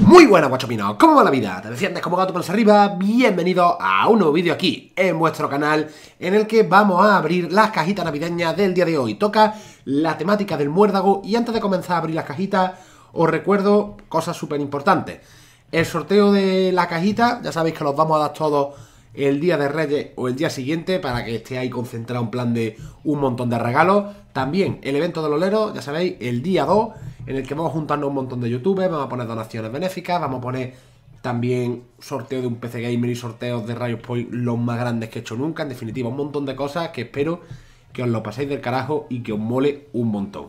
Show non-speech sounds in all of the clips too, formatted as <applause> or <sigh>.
Muy buenas guachopino, ¿cómo va la vida? ¿Te defiendes como gato por arriba? Bienvenido a un nuevo vídeo aquí en vuestro canal en el que vamos a abrir las cajitas navideñas del día de hoy. Toca la temática del muérdago y antes de comenzar a abrir las cajitas os recuerdo cosas súper importantes. El sorteo de la cajita, ya sabéis que los vamos a dar todos el día de Reyes o el día siguiente para que esté ahí concentrado un plan de un montón de regalos. También el evento del olero, ya sabéis, el día 2 en el que vamos juntando un montón de youtubers, vamos a poner donaciones benéficas, vamos a poner también sorteo de un PC Gamer y sorteos de Rayos Point los más grandes que he hecho nunca, en definitiva, un montón de cosas que espero que os lo paséis del carajo y que os mole un montón.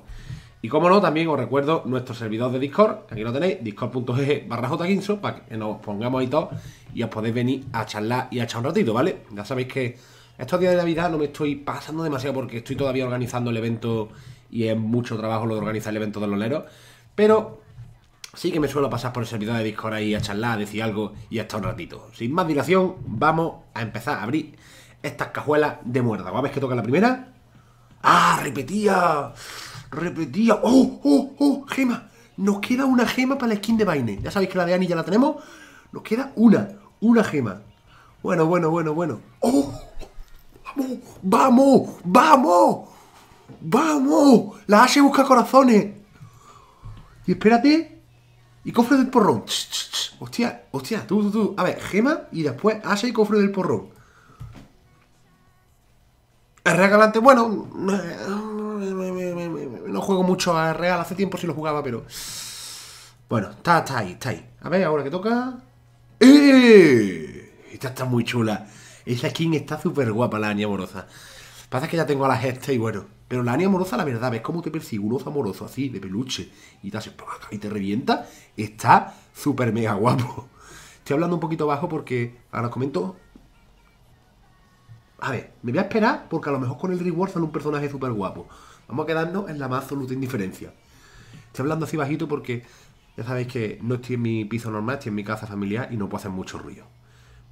Y como no, también os recuerdo nuestro servidor de Discord, aquí lo tenéis, discord.gg e barra jguinso, para que nos pongamos ahí todos y os podéis venir a charlar y a echar un ratito, ¿vale? Ya sabéis que estos días de Navidad no me estoy pasando demasiado porque estoy todavía organizando el evento y es mucho trabajo lo de organizar el evento de los leros pero sí que me suelo pasar por el servidor de Discord ahí a charlar, decir algo y hasta un ratito. Sin más dilación, vamos a empezar a abrir estas cajuelas de muerda. vamos a ver que toca la primera? ¡Ah, repetía! ¡Repetía! ¡Oh, oh, oh! ¡Gema! Nos queda una gema para la skin de Vaine. Ya sabéis que la de Annie ya la tenemos. Nos queda una. Una gema. Bueno, bueno, bueno, bueno. ¡Oh! ¡Vamos! ¡Vamos! ¡Vamos! ¡Vamos! La H busca corazones. Y espérate. Y cofre del porrón. Hostia, hostia, tú, tú, tú. A ver, gema y después H y cofre del porrón. Regalante, bueno. No juego mucho a Real. Hace tiempo sí lo jugaba, pero. Bueno, está, ahí, está ahí. A ver, ahora que toca. ¡Eh! Esta está muy chula. Esa skin está súper guapa, la niña Morosa. Pasa que ya tengo a la gente y bueno. Pero la niña amorosa, la verdad, ves cómo te persigue un oso amoroso así, de peluche, y te hace, y te revienta, está súper mega guapo. <laughs> Estoy hablando un poquito bajo porque Ahora os comento... A ver, me voy a esperar porque a lo mejor con el reward sale un personaje súper guapo. Vamos a quedarnos en la más absoluta indiferencia. Estoy hablando así bajito porque ya sabéis que no estoy en mi piso normal, estoy en mi casa familiar y no puedo hacer mucho ruido.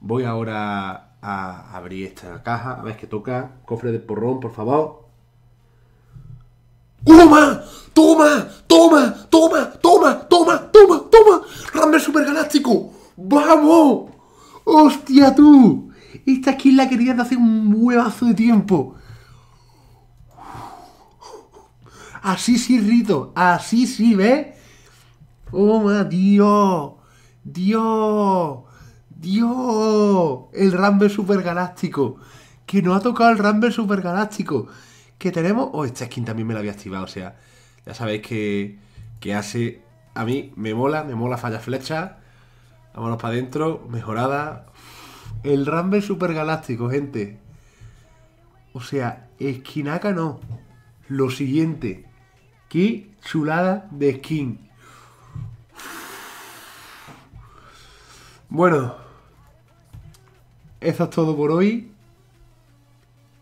Voy ahora a abrir esta caja, a ver qué toca. Cofre de porrón, por favor. ¡Toma! ¡Toma! ¡Toma! ¡Toma! ¡Toma! ¡Toma! ¡Toma! ¡Toma! super Supergaláctico! ¡Vamos! ¡Hostia tú! Esta skin la quería de hace un huevazo de tiempo. Así sí, Rito. Así sí, ¿ves? ¡Toma, Dios! ¡Dios! ¡Dios! El super Supergaláctico. Que no ha tocado el super Supergaláctico. ¿Qué tenemos. Oh, esta skin también me la había activado. O sea, ya sabéis que, que hace. A mí me mola, me mola falla flecha. Vámonos para adentro. Mejorada. El Ramble Super Galáctico, gente. O sea, esquinaca no. Lo siguiente. Qué chulada de skin. Bueno, eso es todo por hoy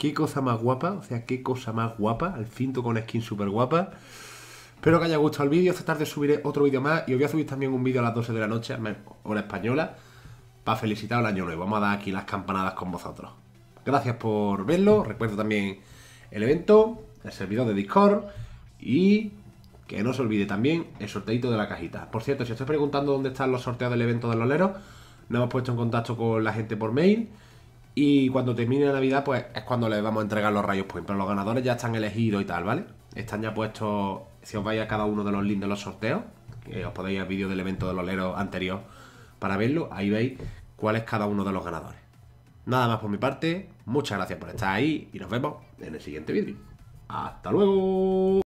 qué cosa más guapa, o sea, qué cosa más guapa, al cinto con skin súper guapa. Espero que haya gustado el vídeo, esta tarde subiré otro vídeo más y os voy a subir también un vídeo a las 12 de la noche, hora española, para felicitar al año nuevo. Vamos a dar aquí las campanadas con vosotros. Gracias por verlo, recuerdo también el evento, el servidor de Discord y que no se olvide también el sorteito de la cajita. Por cierto, si os estáis preguntando dónde están los sorteos del evento de los leros, nos hemos puesto en contacto con la gente por mail. Y cuando termine la Navidad, pues es cuando les vamos a entregar los rayos point. Pero los ganadores ya están elegidos y tal, ¿vale? Están ya puestos. Si os vais a cada uno de los links de los sorteos, que eh, os podéis ir al vídeo del evento del olero anterior para verlo. Ahí veis cuál es cada uno de los ganadores. Nada más por mi parte. Muchas gracias por estar ahí y nos vemos en el siguiente vídeo. ¡Hasta luego!